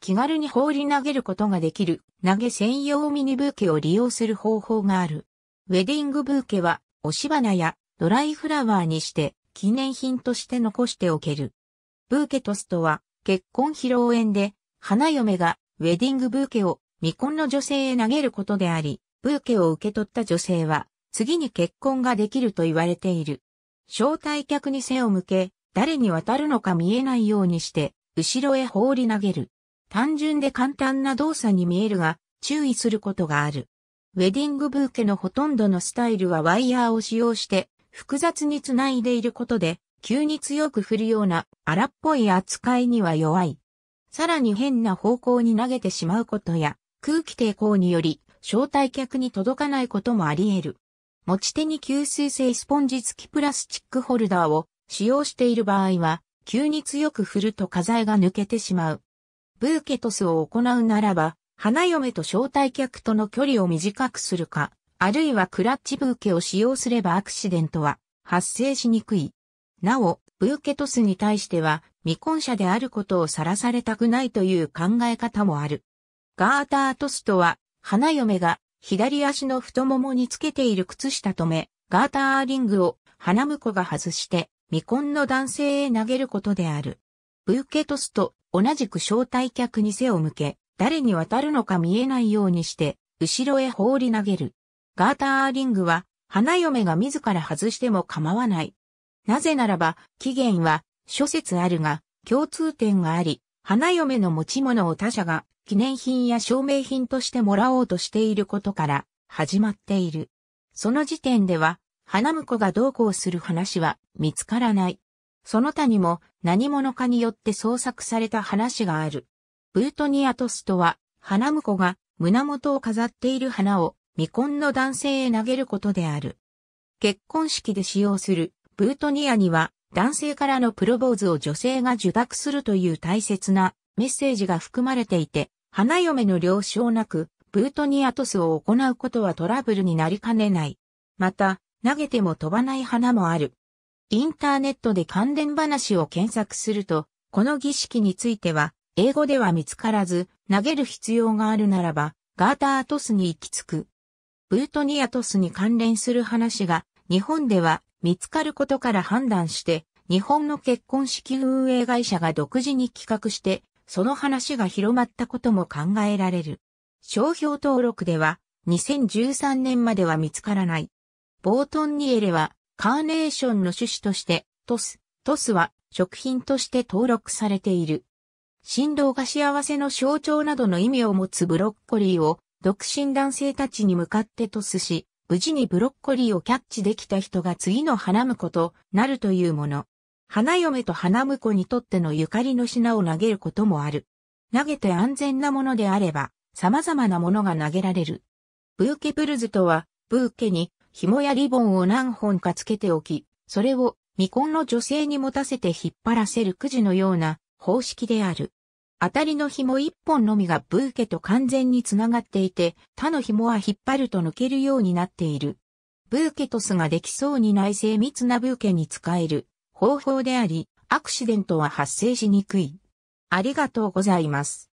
気軽に放り投げることができる投げ専用ミニブーケを利用する方法がある。ウェディングブーケは、押し花やドライフラワーにして記念品として残しておける。ブーケトスとは、結婚披露宴で、花嫁がウェディングブーケを未婚の女性へ投げることであり、ブーケを受け取った女性は、次に結婚ができると言われている。招待客に背を向け、誰に渡るのか見えないようにして、後ろへ放り投げる。単純で簡単な動作に見えるが、注意することがある。ウェディングブーケのほとんどのスタイルはワイヤーを使用して複雑につないでいることで急に強く振るような荒っぽい扱いには弱い。さらに変な方向に投げてしまうことや空気抵抗により招待客に届かないこともあり得る。持ち手に吸水性スポンジ付きプラスチックホルダーを使用している場合は急に強く振ると花材が抜けてしまう。ブーケトスを行うならば、花嫁と招待客との距離を短くするか、あるいはクラッチブーケを使用すればアクシデントは発生しにくい。なお、ブーケトスに対しては未婚者であることをさらされたくないという考え方もある。ガータートスとは、花嫁が左足の太ももにつけている靴下止め、ガーターリングを花婿が外して未婚の男性へ投げることである。ブーケトスと同じく招待客に背を向け、誰に渡るのか見えないようにして、後ろへ放り投げる。ガーターリングは、花嫁が自ら外しても構わない。なぜならば、起源は、諸説あるが、共通点があり、花嫁の持ち物を他者が記念品や証明品としてもらおうとしていることから始まっている。その時点では、花婿がどうこうする話は見つからない。その他にも何者かによって創作された話がある。ブートニアトスとは、花婿が胸元を飾っている花を未婚の男性へ投げることである。結婚式で使用するブートニアには男性からのプロポーズを女性が受諾するという大切なメッセージが含まれていて、花嫁の了承なくブートニアトスを行うことはトラブルになりかねない。また、投げても飛ばない花もある。インターネットで関連話を検索すると、この儀式については、英語では見つからず、投げる必要があるならば、ガータートスに行き着く。ブートニアトスに関連する話が、日本では見つかることから判断して、日本の結婚式運営会社が独自に企画して、その話が広まったことも考えられる。商標登録では、2013年までは見つからない。ボートンニエレは、カーネーションの種子として、トス、トスは食品として登録されている。振動が幸せの象徴などの意味を持つブロッコリーを独身男性たちに向かってトスし、無事にブロッコリーをキャッチできた人が次の花婿となるというもの。花嫁と花婿にとってのゆかりの品を投げることもある。投げて安全なものであれば、様々なものが投げられる。ブーケプルズとは、ブーケに紐やリボンを何本かつけておき、それを未婚の女性に持たせて引っ張らせるくじのような方式である。当たりの紐一本のみがブーケと完全につながっていて、他の紐は引っ張ると抜けるようになっている。ブーケトスができそうにない精密なブーケに使える方法であり、アクシデントは発生しにくい。ありがとうございます。